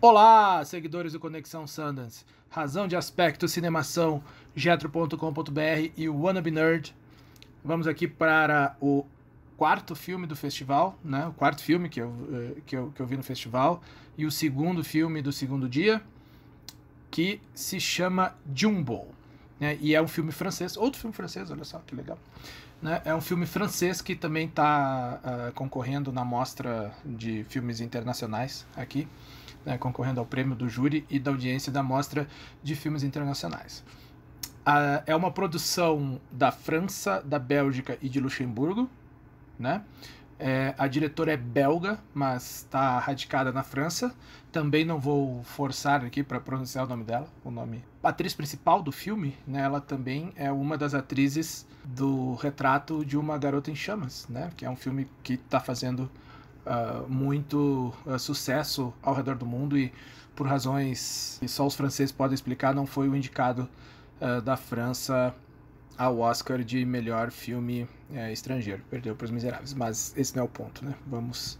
Olá, seguidores do Conexão Sundance, Razão de Aspecto, Cinemação, Getro.com.br e Wannabe Nerd. Vamos aqui para o quarto filme do festival, né? O quarto filme que eu, eh, que eu, que eu vi no festival e o segundo filme do segundo dia, que se chama Jumbo. Né? E é um filme francês, outro filme francês, olha só que legal. Né? É um filme francês que também está uh, ah, concorrendo na mostra de filmes internacionais aqui, né? concorrendo ao prêmio do júri e da audiência da mostra de filmes internacionais. Uh, é uma produção da França, da Bélgica e de Luxemburgo, né? É, a diretora é belga, mas está radicada na França. Também não vou forçar aqui para pronunciar o nome dela, o nome. A atriz principal do filme, né, ela também é uma das atrizes do retrato de uma garota em chamas, né, que é um filme que está fazendo uh, muito uh, sucesso ao redor do mundo e por razões que só os franceses podem explicar, não foi o indicado uh, da França ao Oscar de melhor filme é, estrangeiro. Perdeu para Os Miseráveis, mas esse não é o ponto, né? Vamos,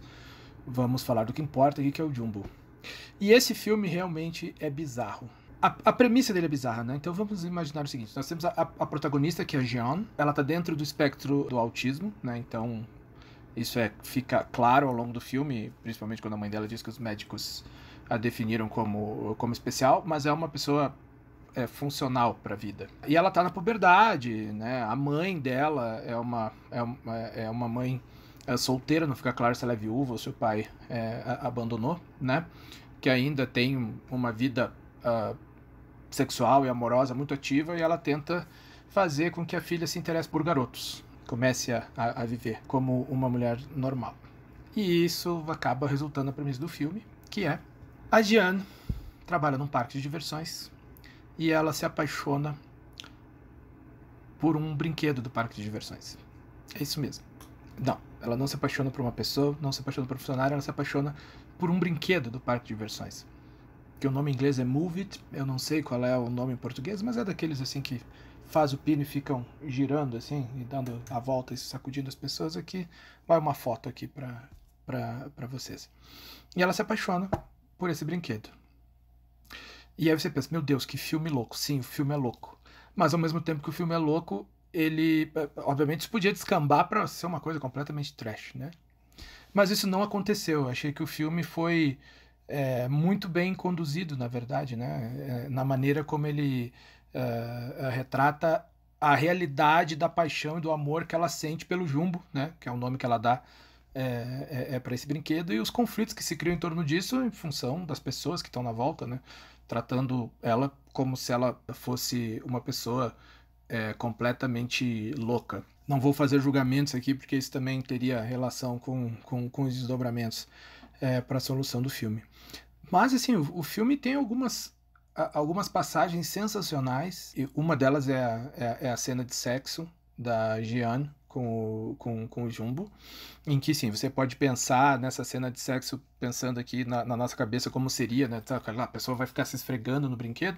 vamos falar do que importa aqui, que é o Jumbo. E esse filme realmente é bizarro. A, a, premissa dele é bizarra, né? Então vamos imaginar o seguinte: nós temos a, a protagonista, que é a Jean, ela tá dentro do espectro do autismo, né? Então isso é, fica claro ao longo do filme, principalmente quando a mãe dela diz que os médicos a definiram como, como especial, mas é uma pessoa é, funcional para a vida. E ela está na puberdade, né? A mãe dela é uma, é uma, é, é uma mãe é, solteira, não fica claro se ela é viúva ou se o pai é, abandonou, né? Que ainda tem uma vida uh, sexual e amorosa muito ativa e ela tenta fazer com que a filha se interesse por garotos, comece a, a viver como uma mulher normal. E isso acaba resultando na premissa do filme, que é a Jeanne trabalha num parque de diversões e ela se apaixona por um brinquedo do parque de diversões. É isso mesmo. Não, ela não se apaixona por uma pessoa, não se apaixona por um funcionário, ela se apaixona por um brinquedo do parque de diversões. Que o nome em inglês é Move It, eu não sei qual é o nome em português, mas é daqueles assim que faz o pino e ficam girando assim, e dando a volta e sacudindo as pessoas. Aqui vai uma foto aqui para vocês. E ela se apaixona por esse brinquedo. E aí você pensa, meu Deus, que filme louco. Sim, o filme é louco. Mas ao mesmo tempo que o filme é louco, ele. É, obviamente isso podia descambar para ser uma coisa completamente trash, né? Mas isso não aconteceu. Eu achei que o filme foi é, muito bem conduzido, na verdade, né? É, na maneira como ele é, é retrata a realidade da paixão e do amor que ela sente pelo Jumbo, né? Que é o nome que ela dá é, é, é para esse brinquedo e os conflitos que se criam em torno disso em função das pessoas que estão na volta, né? Tratando ela como se ela fosse uma pessoa é, completamente louca. Não vou fazer julgamentos aqui porque isso também teria relação com, com, com os desdobramentos é, para a solução do filme. Mas assim, o, o filme tem algumas algumas passagens sensacionais. e Uma delas é a, é a, é cena de sexo da Jeanne com o, com, com o Jumbo, em que sim, você pode pensar nessa cena de sexo, pensando aqui na, na nossa cabeça como seria, né? Tá, a pessoa vai ficar se esfregando no brinquedo,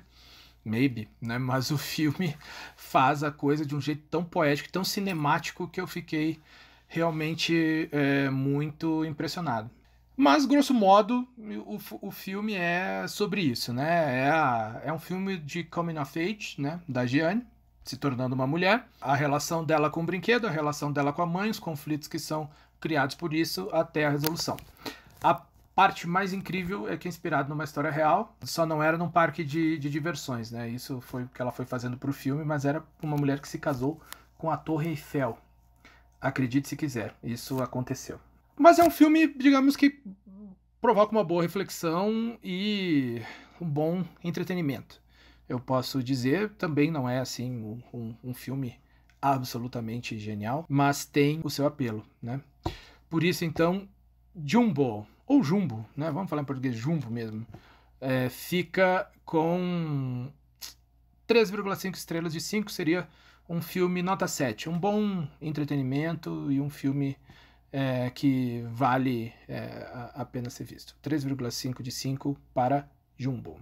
maybe, né? Mas o filme faz a coisa de um jeito tão poético, tão cinemático que eu fiquei realmente é, muito impressionado. Mas, grosso modo, o, o filme é sobre isso, né? É, a, é um filme de coming of age, né? Da Gianni, se tornando uma mulher, a relação dela com o brinquedo, a relação dela com a mãe, os conflitos que são criados por isso até a resolução. A parte mais incrível é que é inspirado numa história real, só não era num parque de, de diversões, né? Isso foi o que ela foi fazendo para o filme, mas era uma mulher que se casou com a Torre Eiffel. Acredite se quiser, isso aconteceu. Mas é um filme, digamos que provoca uma boa reflexão e um bom entretenimento eu posso dizer, também não é assim um, um filme absolutamente genial, mas tem o seu apelo, né? Por isso, então, Jumbo, ou Jumbo, né? Vamos falar em português, Jumbo mesmo. É, fica com 3,5 estrelas de 5, seria um filme nota 7. Um bom entretenimento e um filme é, que vale é, a pena ser visto. 3,5 de 5 para Jumbo.